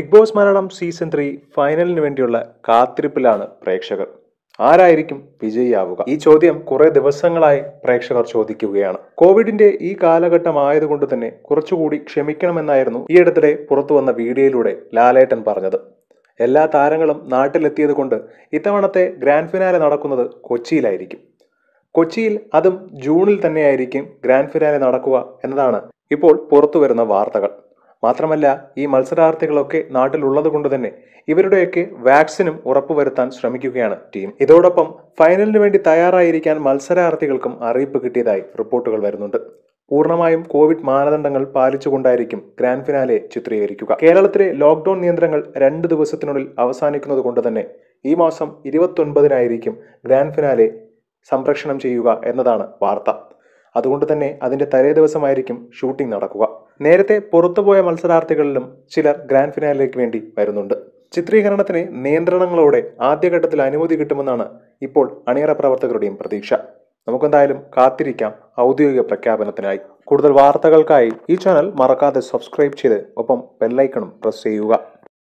big Boss Malayalam season three ഫൈനലിന് വേണ്ടിയുള്ള കാത്തിരിപ്പിലാണ് പ്രേക്ഷകർ ആരായിരിക്കും വിജയിയാവുക ഈ ചോദ്യം കുറെ ദിവസങ്ങളായി പ്രേക്ഷകർ ചോദിക്കുകയാണ് കോവിഡിന്റെ ഈ കാലഘട്ടം ആയതുകൊണ്ട് തന്നെ കുറച്ചുകൂടി ക്ഷമിക്കണമെന്നായിരുന്നു അടുത്തിടെ പുറത്തു വന്ന വീഡിയോയിലൂടെ ലാലേട്ടൻ പറഞ്ഞത് എല്ലാ താരങ്ങളും നാട്ടിലെത്തിയത് കൊണ്ട് ഇത്തവണത്തെ ഗ്രാൻഡ് ഫിനാലെ നടക്കുന്നത് കൊച്ചിയിലായിരിക്കും കൊച്ചിയിൽ അതും ജൂണിൽ തന്നെയായിരിക്കും ഗ്രാൻഡ് ഫിനാലെ നടക്കുക എന്നതാണ് ഇപ്പോൾ പുറത്തു വരുന്ന വാർത്തകൾ മാത്രമല്ല ഈ മത്സരാർത്ഥികളൊക്കെ നാട്ടിലുള്ളത് കൊണ്ട് തന്നെ ഇവരുടെയൊക്കെ വാക്സിനും ഉറപ്പുവരുത്താൻ ശ്രമിക്കുകയാണ് ടീം ഇതോടൊപ്പം ഫൈനലിന് വേണ്ടി തയ്യാറായിരിക്കാൻ മത്സരാർത്ഥികൾക്കും അറിയിപ്പ് കിട്ടിയതായി റിപ്പോർട്ടുകൾ വരുന്നുണ്ട് പൂർണ്ണമായും കോവിഡ് മാനദണ്ഡങ്ങൾ പാലിച്ചുകൊണ്ടായിരിക്കും ഗ്രാൻഡ് ഫിനാലെ ചിത്രീകരിക്കുക കേരളത്തിലെ ലോക്ക്ഡൌൺ നിയന്ത്രണങ്ങൾ രണ്ട് ദിവസത്തിനുള്ളിൽ അവസാനിക്കുന്നത് കൊണ്ട് തന്നെ ഈ മാസം ഇരുപത്തൊൻപതിനായിരിക്കും ഗ്രാൻഡ് ഫിനാലെ സംപ്രേഷണം ചെയ്യുക എന്നതാണ് വാർത്ത അതുകൊണ്ട് തന്നെ അതിന്റെ തലേ ദിവസമായിരിക്കും ഷൂട്ടിംഗ് നടക്കുക നേരത്തെ പുറത്തുപോയ മത്സരാർത്ഥികളിലും ചിലർ ഗ്രാൻഡ് ഫിനാലിലേക്ക് വേണ്ടി വരുന്നുണ്ട് ചിത്രീകരണത്തിന് നിയന്ത്രണങ്ങളോടെ ആദ്യഘട്ടത്തിൽ അനുമതി കിട്ടുമെന്നാണ് ഇപ്പോൾ അണിയറ പ്രവർത്തകരുടെയും പ്രതീക്ഷ നമുക്കെന്തായാലും കാത്തിരിക്കാം ഔദ്യോഗിക പ്രഖ്യാപനത്തിനായി കൂടുതൽ വാർത്തകൾക്കായി ഈ ചാനൽ മറക്കാതെ സബ്സ്ക്രൈബ് ചെയ്ത് ഒപ്പം ബെല്ലൈക്കണും പ്രസ് ചെയ്യുക